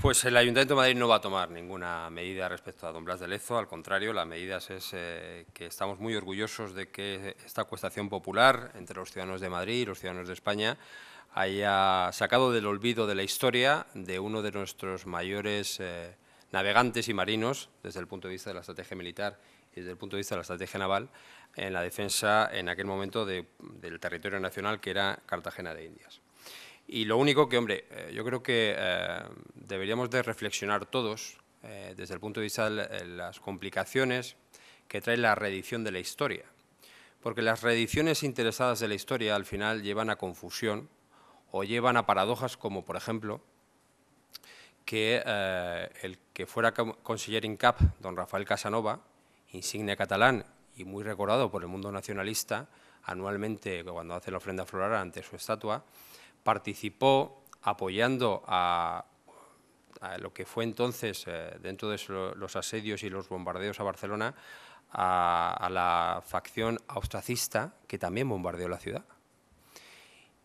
Pues el Ayuntamiento de Madrid no va a tomar ninguna medida respecto a Don Blas de Lezo, al contrario, la medida es eh, que estamos muy orgullosos de que esta acuestación popular entre los ciudadanos de Madrid y los ciudadanos de España haya sacado del olvido de la historia de uno de nuestros mayores eh, navegantes y marinos desde el punto de vista de la estrategia militar y desde el punto de vista de la estrategia naval en la defensa en aquel momento del territorio nacional que era Cartagena de Indias. Y lo único que, hombre, eh, yo creo que deberíamos de reflexionar todos eh, desde el punto de vista de las complicaciones que trae la reedición de la historia. Porque las reediciones interesadas de la historia al final llevan a confusión o llevan a paradojas como, por ejemplo, que eh, el que fuera conseller CAP, don Rafael Casanova, insigne catalán y muy recordado por el mundo nacionalista, anualmente cuando hace la ofrenda floral ante su estatua, participó apoyando a lo que fue entonces, eh, dentro de los asedios y los bombardeos a Barcelona, a, la facción austracista que también bombardeó la ciudad.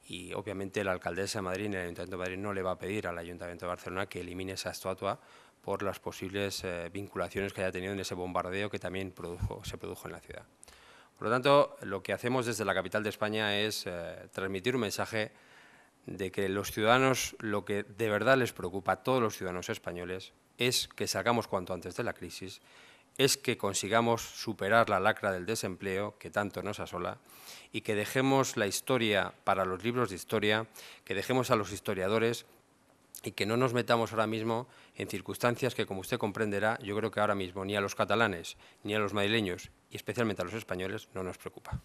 Y obviamente la alcaldesa de Madrid y el Ayuntamiento de Madrid no le va a pedir al Ayuntamiento de Barcelona que elimine esa estatua por las posibles eh, vinculaciones que haya tenido en ese bombardeo que también se produjo en la ciudad. Por lo tanto, lo que hacemos desde la capital de España es eh, transmitir un mensaje de que los ciudadanos, lo que de verdad les preocupa a todos los ciudadanos españoles, es que salgamos cuanto antes de la crisis, es que consigamos superar la lacra del desempleo que tanto nos asola y que dejemos la historia para los libros de historia, que dejemos a los historiadores y que no nos metamos ahora mismo en circunstancias que, como usted comprenderá, yo creo que ahora mismo ni a los catalanes, ni a los madrileños y especialmente a los españoles no nos preocupa.